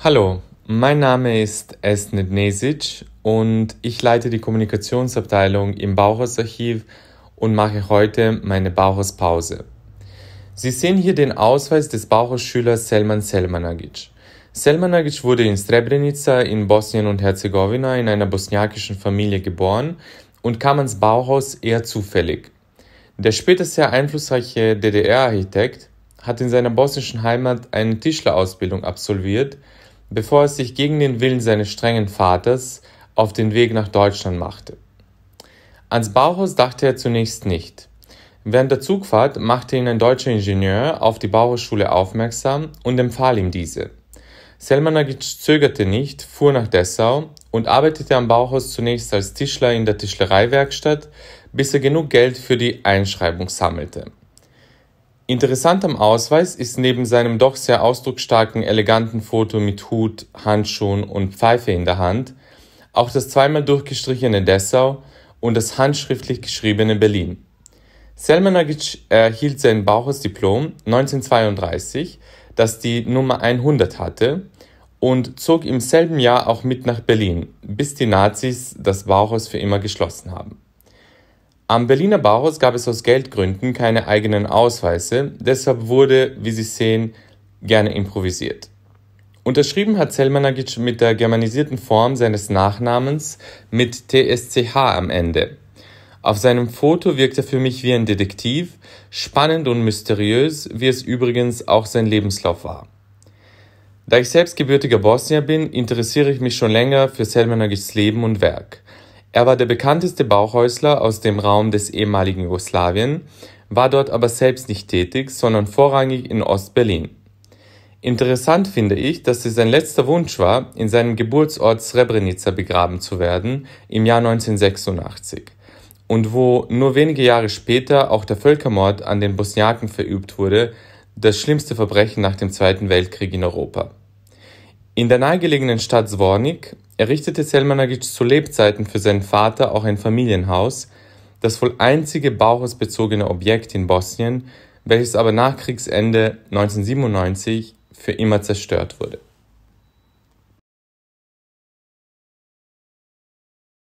Hallo, mein Name ist Esnet Nesic und ich leite die Kommunikationsabteilung im Bauhausarchiv und mache heute meine Bauhauspause. Sie sehen hier den Ausweis des Bauhausschülers Selman Selmanagic. Selmanagic wurde in Srebrenica in Bosnien und Herzegowina in einer bosniakischen Familie geboren und kam ans Bauhaus eher zufällig. Der später sehr einflussreiche DDR-Architekt hat in seiner bosnischen Heimat eine Tischlerausbildung absolviert, bevor er sich gegen den Willen seines strengen Vaters auf den Weg nach Deutschland machte. Ans Bauhaus dachte er zunächst nicht. Während der Zugfahrt machte ihn ein deutscher Ingenieur auf die Bauhausschule aufmerksam und empfahl ihm diese. Selmanagic zögerte nicht, fuhr nach Dessau und arbeitete am Bauhaus zunächst als Tischler in der Tischlereiwerkstatt, bis er genug Geld für die Einschreibung sammelte. Interessant am Ausweis ist neben seinem doch sehr ausdrucksstarken, eleganten Foto mit Hut, Handschuhen und Pfeife in der Hand auch das zweimal durchgestrichene Dessau und das handschriftlich geschriebene Berlin. Selmanagic erhielt sein Bauhausdiplom 1932, das die Nummer 100 hatte und zog im selben Jahr auch mit nach Berlin, bis die Nazis das Bauhaus für immer geschlossen haben. Am Berliner Bauhaus gab es aus Geldgründen keine eigenen Ausweise, deshalb wurde, wie Sie sehen, gerne improvisiert. Unterschrieben hat Selmanagic mit der germanisierten Form seines Nachnamens mit TSCH am Ende. Auf seinem Foto wirkt er für mich wie ein Detektiv, spannend und mysteriös, wie es übrigens auch sein Lebenslauf war. Da ich selbst gebürtiger Bosnier bin, interessiere ich mich schon länger für Selmanagics Leben und Werk. Er war der bekannteste Bauhäusler aus dem Raum des ehemaligen Jugoslawien, war dort aber selbst nicht tätig, sondern vorrangig in Ost-Berlin. Interessant finde ich, dass es sein letzter Wunsch war, in seinem Geburtsort Srebrenica begraben zu werden im Jahr 1986 und wo nur wenige Jahre später auch der Völkermord an den Bosniaken verübt wurde, das schlimmste Verbrechen nach dem Zweiten Weltkrieg in Europa. In der nahegelegenen Stadt Zvornik errichtete Selmanagic zu Lebzeiten für seinen Vater auch ein Familienhaus, das wohl einzige bauhausbezogene Objekt in Bosnien, welches aber nach Kriegsende 1997 für immer zerstört wurde.